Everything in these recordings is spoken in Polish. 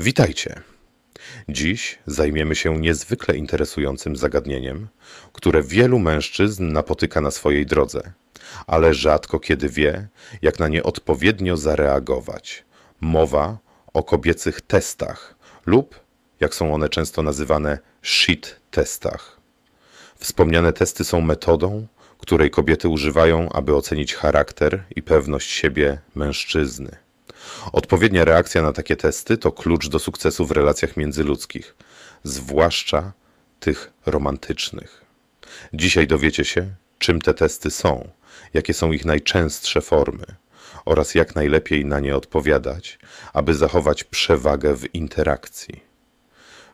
Witajcie! Dziś zajmiemy się niezwykle interesującym zagadnieniem, które wielu mężczyzn napotyka na swojej drodze, ale rzadko kiedy wie, jak na nie odpowiednio zareagować. Mowa o kobiecych testach lub, jak są one często nazywane, shit testach. Wspomniane testy są metodą, której kobiety używają, aby ocenić charakter i pewność siebie mężczyzny. Odpowiednia reakcja na takie testy to klucz do sukcesu w relacjach międzyludzkich, zwłaszcza tych romantycznych. Dzisiaj dowiecie się, czym te testy są, jakie są ich najczęstsze formy oraz jak najlepiej na nie odpowiadać, aby zachować przewagę w interakcji.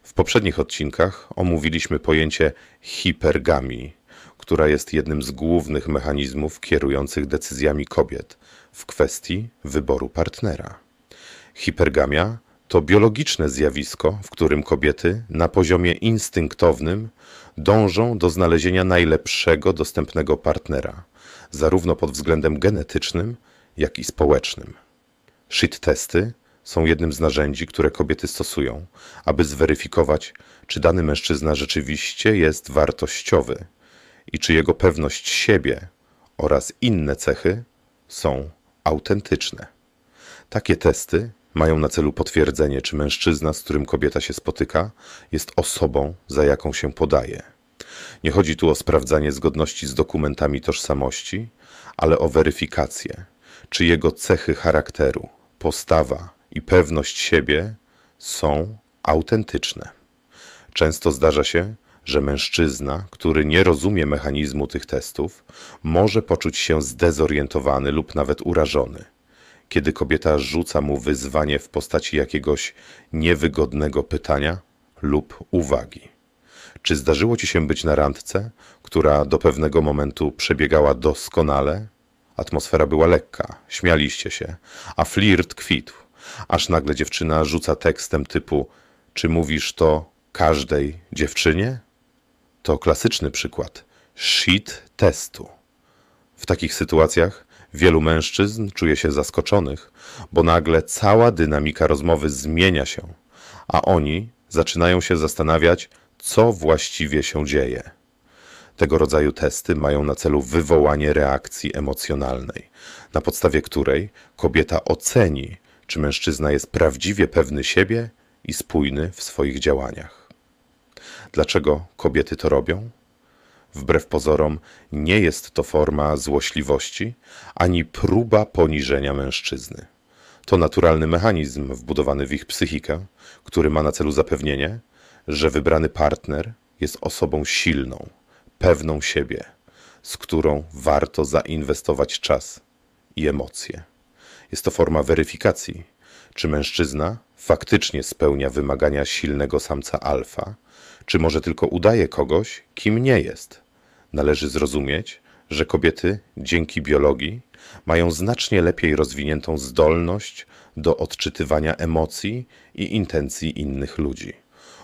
W poprzednich odcinkach omówiliśmy pojęcie hipergamii, która jest jednym z głównych mechanizmów kierujących decyzjami kobiet w kwestii wyboru partnera. Hipergamia to biologiczne zjawisko, w którym kobiety na poziomie instynktownym dążą do znalezienia najlepszego dostępnego partnera, zarówno pod względem genetycznym, jak i społecznym. Shit testy są jednym z narzędzi, które kobiety stosują, aby zweryfikować, czy dany mężczyzna rzeczywiście jest wartościowy i czy jego pewność siebie oraz inne cechy są autentyczne. Takie testy mają na celu potwierdzenie, czy mężczyzna, z którym kobieta się spotyka, jest osobą, za jaką się podaje. Nie chodzi tu o sprawdzanie zgodności z dokumentami tożsamości, ale o weryfikację, czy jego cechy charakteru, postawa i pewność siebie są autentyczne. Często zdarza się, że mężczyzna, który nie rozumie mechanizmu tych testów, może poczuć się zdezorientowany lub nawet urażony, kiedy kobieta rzuca mu wyzwanie w postaci jakiegoś niewygodnego pytania lub uwagi. Czy zdarzyło ci się być na randce, która do pewnego momentu przebiegała doskonale? Atmosfera była lekka, śmialiście się, a flirt kwitł, aż nagle dziewczyna rzuca tekstem typu: Czy mówisz to każdej dziewczynie? To klasyczny przykład shit testu. W takich sytuacjach wielu mężczyzn czuje się zaskoczonych, bo nagle cała dynamika rozmowy zmienia się, a oni zaczynają się zastanawiać, co właściwie się dzieje. Tego rodzaju testy mają na celu wywołanie reakcji emocjonalnej, na podstawie której kobieta oceni, czy mężczyzna jest prawdziwie pewny siebie i spójny w swoich działaniach. Dlaczego kobiety to robią? Wbrew pozorom, nie jest to forma złośliwości ani próba poniżenia mężczyzny. To naturalny mechanizm wbudowany w ich psychikę, który ma na celu zapewnienie, że wybrany partner jest osobą silną, pewną siebie, z którą warto zainwestować czas i emocje. Jest to forma weryfikacji, czy mężczyzna faktycznie spełnia wymagania silnego samca alfa, czy może tylko udaje kogoś, kim nie jest? Należy zrozumieć, że kobiety dzięki biologii mają znacznie lepiej rozwiniętą zdolność do odczytywania emocji i intencji innych ludzi.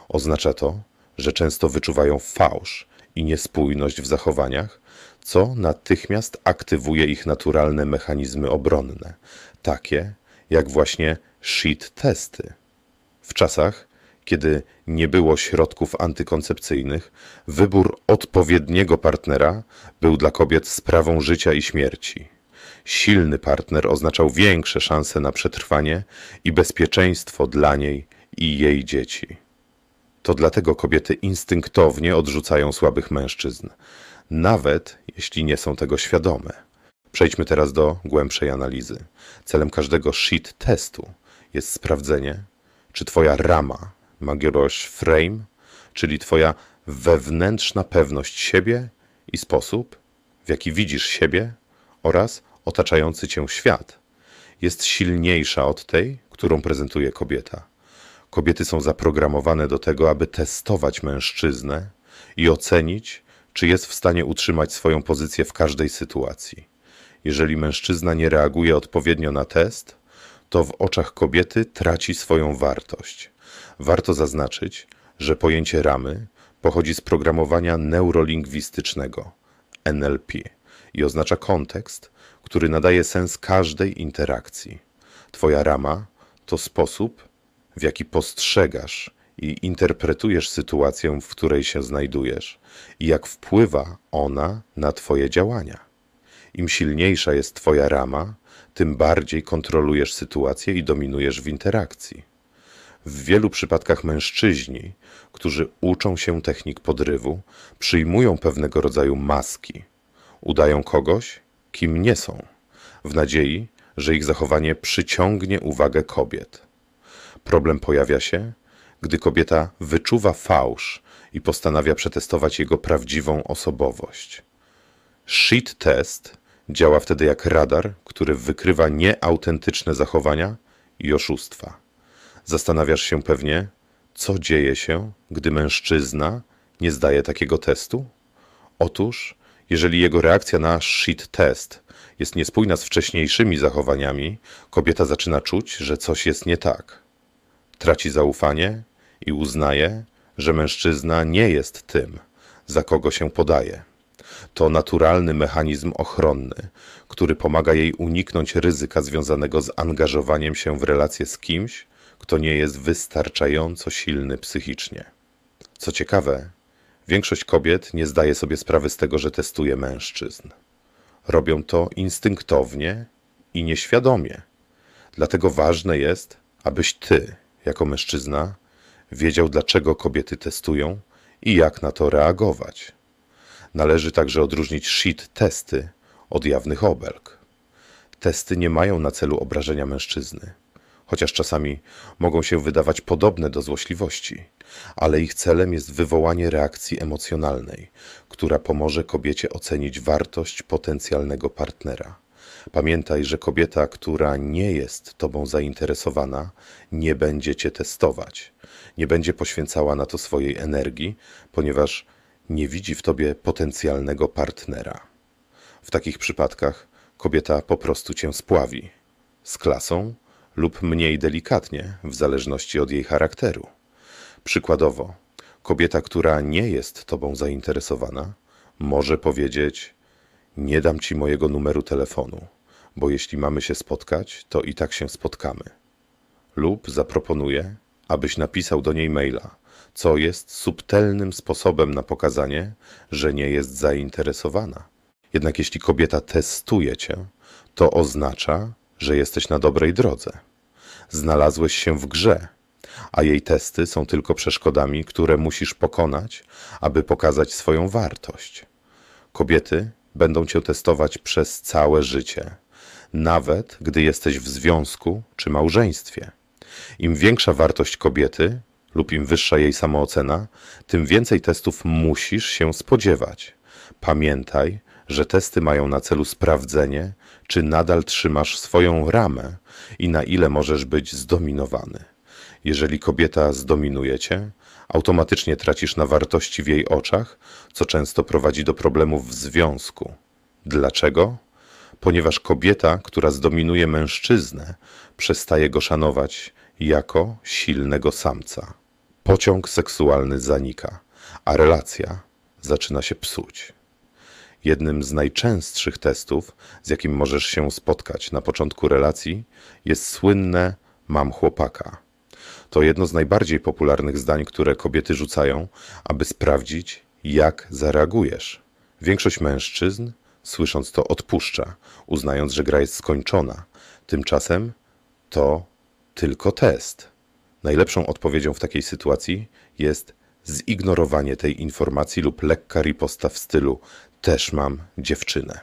Oznacza to, że często wyczuwają fałsz i niespójność w zachowaniach, co natychmiast aktywuje ich naturalne mechanizmy obronne, takie jak właśnie shit testy. W czasach, kiedy nie było środków antykoncepcyjnych, wybór odpowiedniego partnera był dla kobiet sprawą życia i śmierci. Silny partner oznaczał większe szanse na przetrwanie i bezpieczeństwo dla niej i jej dzieci. To dlatego kobiety instynktownie odrzucają słabych mężczyzn, nawet jeśli nie są tego świadome. Przejdźmy teraz do głębszej analizy. Celem każdego shit testu jest sprawdzenie, czy twoja rama ma frame, czyli twoja wewnętrzna pewność siebie i sposób, w jaki widzisz siebie oraz otaczający cię świat, jest silniejsza od tej, którą prezentuje kobieta. Kobiety są zaprogramowane do tego, aby testować mężczyznę i ocenić, czy jest w stanie utrzymać swoją pozycję w każdej sytuacji. Jeżeli mężczyzna nie reaguje odpowiednio na test, to w oczach kobiety traci swoją wartość. Warto zaznaczyć, że pojęcie ramy pochodzi z programowania neurolingwistycznego NLP i oznacza kontekst, który nadaje sens każdej interakcji. Twoja rama to sposób, w jaki postrzegasz i interpretujesz sytuację, w której się znajdujesz i jak wpływa ona na Twoje działania. Im silniejsza jest Twoja rama, tym bardziej kontrolujesz sytuację i dominujesz w interakcji. W wielu przypadkach mężczyźni, którzy uczą się technik podrywu, przyjmują pewnego rodzaju maski, udają kogoś, kim nie są, w nadziei, że ich zachowanie przyciągnie uwagę kobiet. Problem pojawia się, gdy kobieta wyczuwa fałsz i postanawia przetestować jego prawdziwą osobowość. Shit test Działa wtedy jak radar, który wykrywa nieautentyczne zachowania i oszustwa. Zastanawiasz się pewnie, co dzieje się, gdy mężczyzna nie zdaje takiego testu? Otóż, jeżeli jego reakcja na shit test jest niespójna z wcześniejszymi zachowaniami, kobieta zaczyna czuć, że coś jest nie tak. Traci zaufanie i uznaje, że mężczyzna nie jest tym, za kogo się podaje to naturalny mechanizm ochronny, który pomaga jej uniknąć ryzyka związanego z angażowaniem się w relacje z kimś, kto nie jest wystarczająco silny psychicznie. Co ciekawe, większość kobiet nie zdaje sobie sprawy z tego, że testuje mężczyzn. Robią to instynktownie i nieświadomie. Dlatego ważne jest, abyś ty, jako mężczyzna, wiedział, dlaczego kobiety testują i jak na to reagować. Należy także odróżnić shit testy od jawnych obelg. Testy nie mają na celu obrażenia mężczyzny, chociaż czasami mogą się wydawać podobne do złośliwości, ale ich celem jest wywołanie reakcji emocjonalnej, która pomoże kobiecie ocenić wartość potencjalnego partnera. Pamiętaj, że kobieta, która nie jest Tobą zainteresowana, nie będzie Cię testować. Nie będzie poświęcała na to swojej energii, ponieważ nie widzi w tobie potencjalnego partnera. W takich przypadkach kobieta po prostu cię spławi z klasą lub mniej delikatnie, w zależności od jej charakteru. Przykładowo, kobieta, która nie jest tobą zainteresowana, może powiedzieć: Nie dam ci mojego numeru telefonu, bo jeśli mamy się spotkać, to i tak się spotkamy. Lub zaproponuje, abyś napisał do niej maila co jest subtelnym sposobem na pokazanie, że nie jest zainteresowana. Jednak jeśli kobieta testuje cię, to oznacza, że jesteś na dobrej drodze. Znalazłeś się w grze, a jej testy są tylko przeszkodami, które musisz pokonać, aby pokazać swoją wartość. Kobiety będą cię testować przez całe życie, nawet gdy jesteś w związku czy małżeństwie. Im większa wartość kobiety, lub im wyższa jej samoocena, tym więcej testów musisz się spodziewać. Pamiętaj, że testy mają na celu sprawdzenie, czy nadal trzymasz swoją ramę i na ile możesz być zdominowany. Jeżeli kobieta zdominuje cię, automatycznie tracisz na wartości w jej oczach, co często prowadzi do problemów w związku. Dlaczego? Ponieważ kobieta, która zdominuje mężczyznę, przestaje go szanować jako silnego samca. Pociąg seksualny zanika, a relacja zaczyna się psuć. Jednym z najczęstszych testów, z jakim możesz się spotkać na początku relacji, jest słynne mam chłopaka. To jedno z najbardziej popularnych zdań, które kobiety rzucają, aby sprawdzić, jak zareagujesz. Większość mężczyzn, słysząc to, odpuszcza, uznając, że gra jest skończona. Tymczasem to tylko test. Najlepszą odpowiedzią w takiej sytuacji jest zignorowanie tej informacji lub lekka riposta w stylu też mam dziewczynę.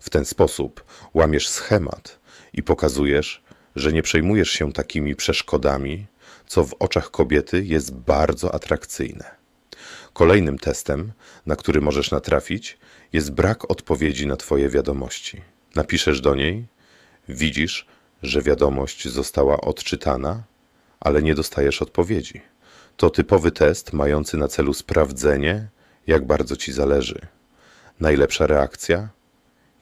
W ten sposób łamiesz schemat i pokazujesz, że nie przejmujesz się takimi przeszkodami, co w oczach kobiety jest bardzo atrakcyjne. Kolejnym testem, na który możesz natrafić, jest brak odpowiedzi na Twoje wiadomości. Napiszesz do niej, widzisz, że wiadomość została odczytana, ale nie dostajesz odpowiedzi. To typowy test mający na celu sprawdzenie, jak bardzo ci zależy. Najlepsza reakcja?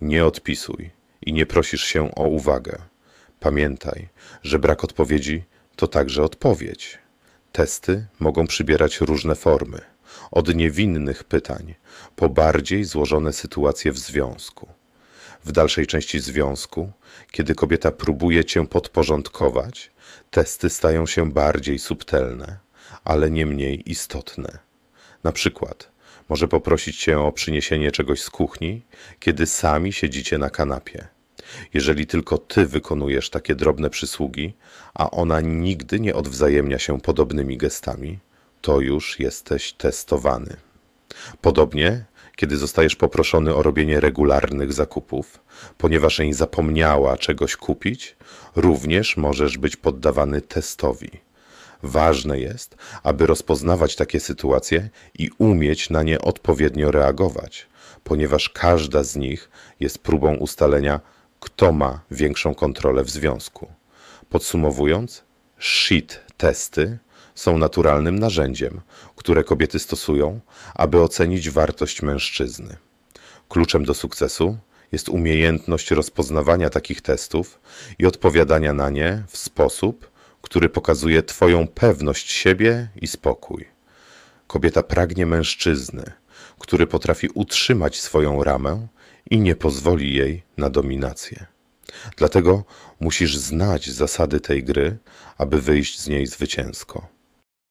Nie odpisuj i nie prosisz się o uwagę. Pamiętaj, że brak odpowiedzi to także odpowiedź. Testy mogą przybierać różne formy, od niewinnych pytań po bardziej złożone sytuacje w związku. W dalszej części związku, kiedy kobieta próbuje cię podporządkować, testy stają się bardziej subtelne, ale nie mniej istotne. Na przykład może poprosić cię o przyniesienie czegoś z kuchni, kiedy sami siedzicie na kanapie. Jeżeli tylko ty wykonujesz takie drobne przysługi, a ona nigdy nie odwzajemnia się podobnymi gestami, to już jesteś testowany. Podobnie kiedy zostajesz poproszony o robienie regularnych zakupów, ponieważ jej zapomniała czegoś kupić, również możesz być poddawany testowi. Ważne jest, aby rozpoznawać takie sytuacje i umieć na nie odpowiednio reagować, ponieważ każda z nich jest próbą ustalenia, kto ma większą kontrolę w związku. Podsumowując, shit testy są naturalnym narzędziem, które kobiety stosują, aby ocenić wartość mężczyzny. Kluczem do sukcesu jest umiejętność rozpoznawania takich testów i odpowiadania na nie w sposób, który pokazuje Twoją pewność siebie i spokój. Kobieta pragnie mężczyzny, który potrafi utrzymać swoją ramę i nie pozwoli jej na dominację. Dlatego musisz znać zasady tej gry, aby wyjść z niej zwycięsko.